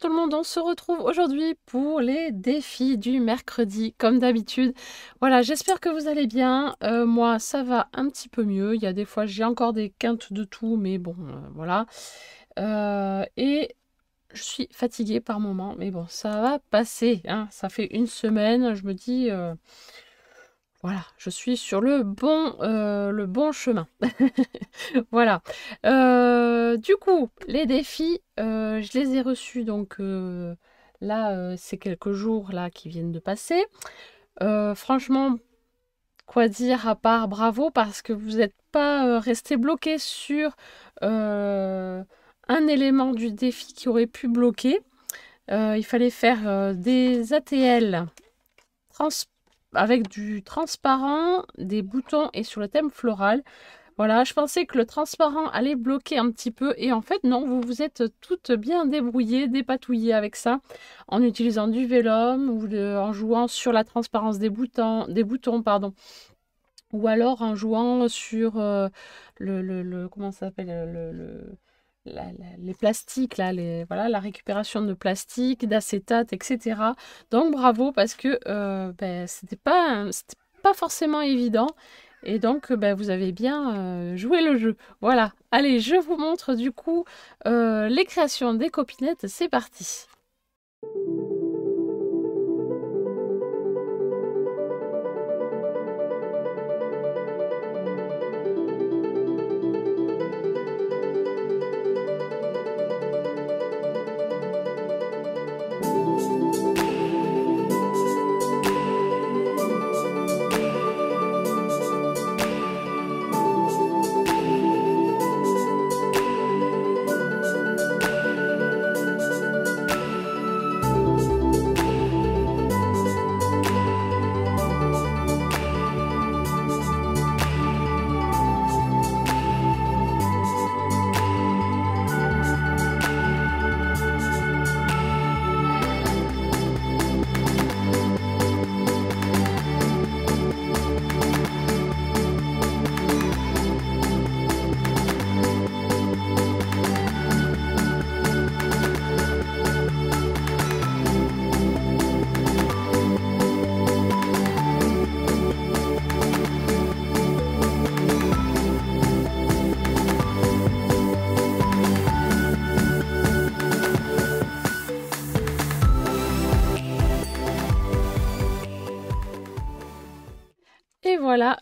tout le monde, on se retrouve aujourd'hui pour les défis du mercredi, comme d'habitude. Voilà, j'espère que vous allez bien. Euh, moi, ça va un petit peu mieux. Il y a des fois, j'ai encore des quintes de tout, mais bon, euh, voilà. Euh, et je suis fatiguée par moment, mais bon, ça va passer. Hein. Ça fait une semaine, je me dis voilà, je suis sur le bon, euh, le bon chemin. voilà. Euh, du coup, les défis, euh, je les ai reçus donc là, c'est quelques jours là qui viennent de passer. franchement, quoi dire à part bravo parce que vous n'êtes pas resté bloqué sur un élément du défi qui aurait pu bloquer. il fallait faire des ATL transport avec du transparent, des boutons et sur le thème floral. Voilà, je pensais que le transparent allait bloquer un petit peu et en fait non, vous vous êtes toutes bien débrouillées, dépatouillées avec ça en utilisant du vélum ou en jouant sur la transparence des boutons, des boutons pardon ou alors en jouant sur euh, le, comment ça s'appelle le les plastiques, là, les, voilà, la récupération de plastique, d'acétate, etc. Donc bravo parce que euh, ben, c'était pas, forcément évident. Et donc euh, ben, vous avez bien euh, joué le jeu. Voilà. Allez, je vous montre du coup euh, les créations des copinettes. C'est parti.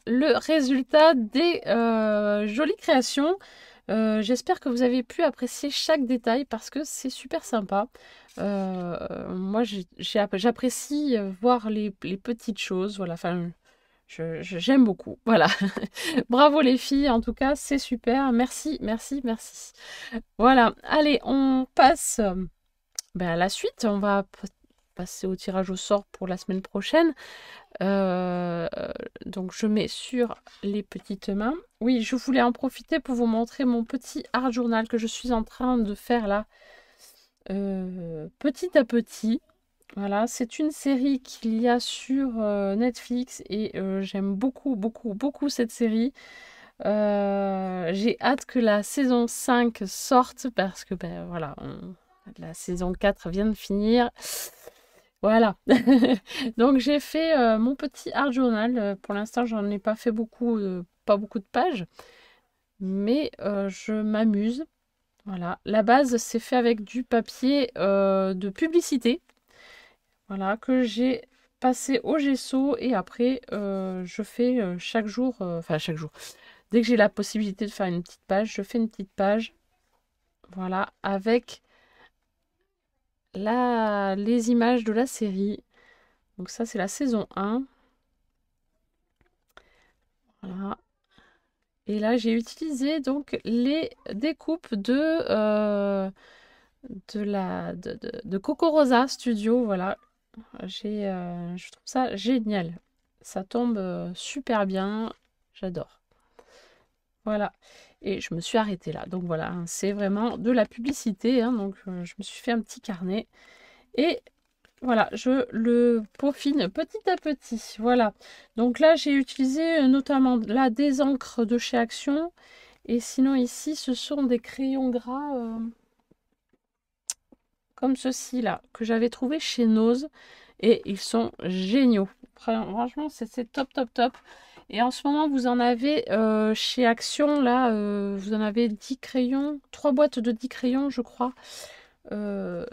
le résultat des euh, jolies créations. Euh, j'espère que vous avez pu apprécier chaque détail parce que c'est super sympa. Euh, moi, j'apprécie voir les, petites choses. Voilà, enfin, j'aime beaucoup. Voilà. Bravo les filles, en tout cas, c'est super. Merci, merci, merci. Voilà. Allez, on passe ben, à la suite. On va passer au tirage au sort pour la semaine prochaine. Euh, donc je mets sur les petites mains. Oui, je voulais en profiter pour vous montrer mon petit art journal que je suis en train de faire là, euh, petit à petit. Voilà, c'est une série qu'il y a sur euh, Netflix et j'aime beaucoup, beaucoup, beaucoup cette série. J'ai hâte que la saison 5 sorte parce que ben voilà, la saison 4 vient de finir. Voilà. Donc j'ai fait euh, mon petit art journal. Euh, pour l'instant, j'en ai pas fait beaucoup, euh, pas beaucoup de pages, mais je m'amuse. Voilà. La base, c'est fait avec du papier de publicité. Voilà, que j'ai passé au gesso et après je fais chaque jour, enfin chaque jour. Dès que j'ai la possibilité de faire une petite page, je fais une petite page. Voilà, avec les images de la série. Donc ça, c'est la saison 1. Voilà. Et là, j'ai utilisé donc les découpes de, euh, de la de, Studio. Voilà, j'ai euh, je trouve ça génial. Ça tombe euh, super bien. J'adore. Voilà. Et je me suis arrêtée là. Donc voilà, hein, c'est vraiment de la publicité. Hein, donc euh, je me suis fait un petit carnet. Et voilà, je le peaufine petit à petit. Voilà. Donc là, j'ai utilisé euh, notamment la des de chez Action. Et sinon ici, ce sont des crayons gras euh, comme ceci là, que j'avais trouvé chez Nose. Et ils sont géniaux. Franchement, c'est top, top, top. Et en ce moment, vous en avez euh, chez Action, là, euh, vous en avez dix crayons, Trois boîtes de 10 crayons, je crois. Euh,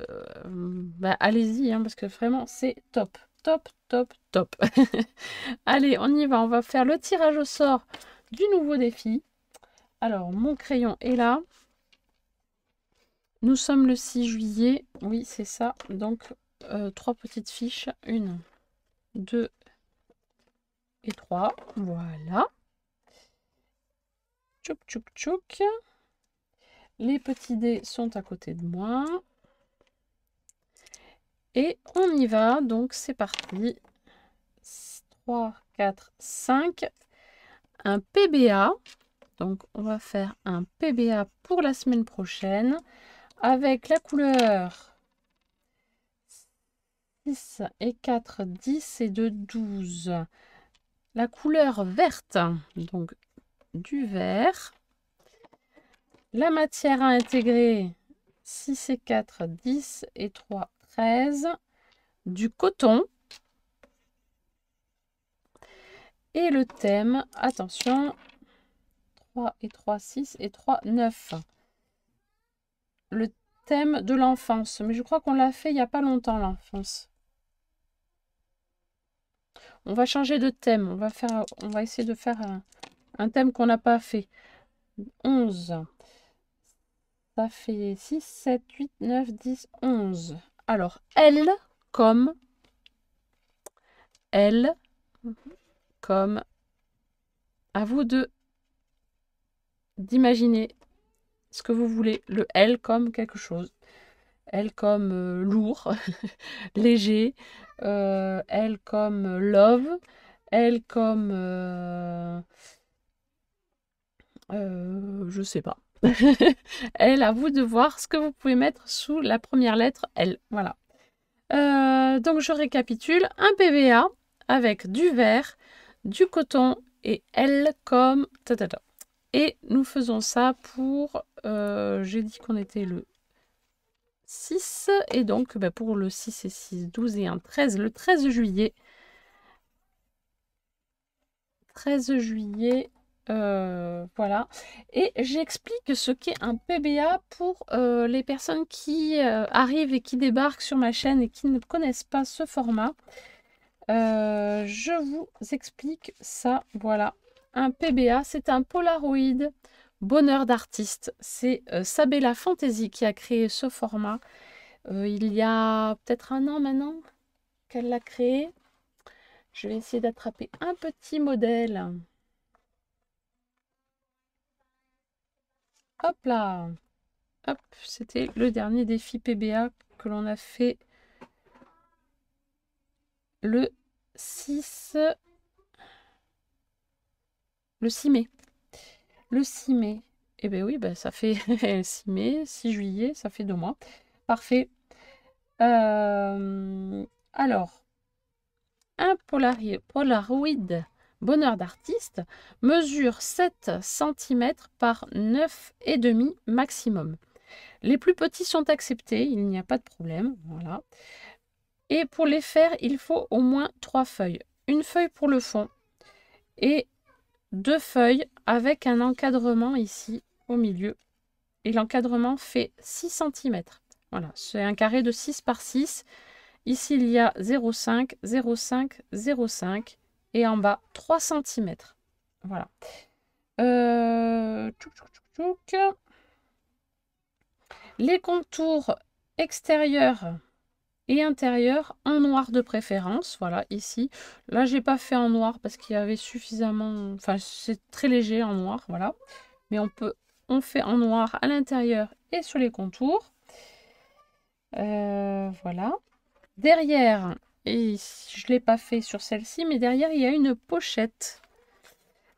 bah, allez-y, hein, parce que vraiment, c'est top, top, top, top. Allez, on y va, on va faire le tirage au sort du nouveau défi. Alors, mon crayon est là. Nous sommes le 6 juillet, oui, c'est ça. Donc, trois petites fiches, une, deux et 3. Voilà. Tchouk, tchouk, tchouk. Les petits dés sont à côté de moi. Et on y va. Donc, c'est parti. 3, 4, 5. Un PBA. Donc, on va faire un PBA pour la semaine prochaine avec la couleur 6 et 4, 10 et 2, 12 la couleur verte, donc du vert. La matière à intégrer, 6 et 4, 10 et 3, 13. Du coton. Et le thème, attention, 3 et 3, 6 et 3, 9. Le thème de l'enfance. Mais je crois qu'on l'a fait il n'y a pas longtemps, l'enfance. On va changer de thème. On va, faire, on va essayer de faire un, thème qu'on n'a pas fait. 11. Ça fait 6, 7, 8, 9, 10, 11. Alors, L comme... L comme... À vous de d'imaginer ce que vous voulez. Le L comme quelque chose. Elle comme euh, lourd, léger, euh, Elle comme euh, love, Elle comme... je sais pas. Elle à vous de voir ce que vous pouvez mettre sous la première lettre L. Voilà. donc je récapitule, un PVA avec du verre, du coton et elle comme... Et nous faisons ça pour... J'ai dit qu'on était le 6. Et donc, bah, pour le 6 et 6, 12 et 1, 13, le 13 juillet. 13 juillet, euh, voilà. Et j'explique ce qu'est un PBA pour euh, les personnes qui euh, arrivent et qui débarquent sur ma chaîne et qui ne connaissent pas ce format. je vous explique ça, voilà. Un PBA, c'est un Polaroid. Bonheur d'artiste. C'est euh, Sabella Fantasy qui a créé ce format euh, il y a peut-être un an maintenant qu'elle l'a créé. Je vais essayer d'attraper un petit modèle. Hop là Hop, c'était le dernier défi PBA que l'on a fait le 6 le 6 mai. Le 6 mai, et eh ben oui, ben ça fait 6 mai, 6 juillet, ça fait deux mois. Parfait. Euh, alors, un polari Polaroid bonheur d'artiste mesure 7 cm par et demi maximum. Les plus petits sont acceptés, il n'y a pas de problème. Voilà. Et pour les faire, il faut au moins trois feuilles. Une feuille pour le fond et deux feuilles avec un encadrement ici au milieu. Et l'encadrement fait 6 cm. Voilà, c'est un carré de 6 par 6. Ici, il y a 0,5, 0,5, 0,5 et en bas 3 cm. Voilà. Euh, Les contours extérieurs et intérieur en noir de préférence. Voilà, ici. Là, j'ai pas fait en noir parce qu'il y avait suffisamment... Enfin, c'est très léger en noir, voilà. Mais on peut... On fait en noir à l'intérieur et sur les contours. Euh, voilà. Derrière, et je l'ai pas fait sur celle-ci, mais derrière, il y a une pochette.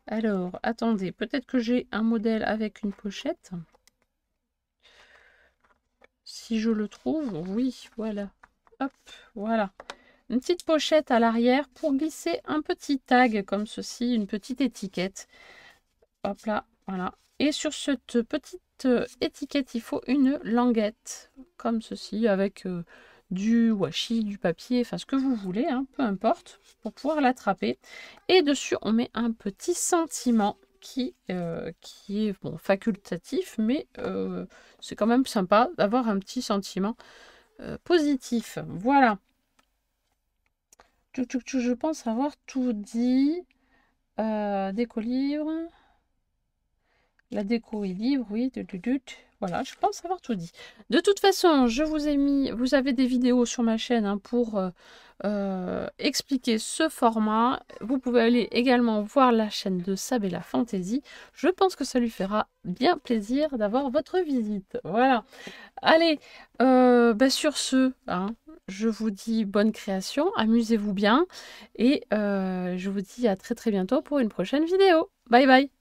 Alors, attendez, peut-être que j'ai un modèle avec une pochette. Si je le trouve, oui, voilà. Hop, voilà. Une petite pochette à l'arrière pour glisser un petit tag comme ceci, une petite étiquette. Hop là, voilà. Et sur cette petite euh, étiquette, il faut une languette comme ceci avec euh, du washi, du papier, enfin ce que vous voulez, hein, peu importe, pour pouvoir l'attraper. Et dessus, on met un petit sentiment qui, euh, qui est bon, facultatif, mais c'est quand même sympa d'avoir un petit sentiment euh, positif. Voilà. Je pense avoir tout dit. Euh, déco livre. La déco est libre, oui. Voilà, je pense avoir tout dit. De toute façon, je vous ai mis, vous avez des vidéos sur ma chaîne hein, pour euh, euh, expliquer ce format. Vous pouvez aller également voir la chaîne de Sabella Fantasy. Je pense que ça lui fera bien plaisir d'avoir votre visite. Voilà. Allez, euh, bah, sur ce, hein, je vous dis bonne création, amusez-vous bien et je vous dis à très très bientôt pour une prochaine vidéo. Bye bye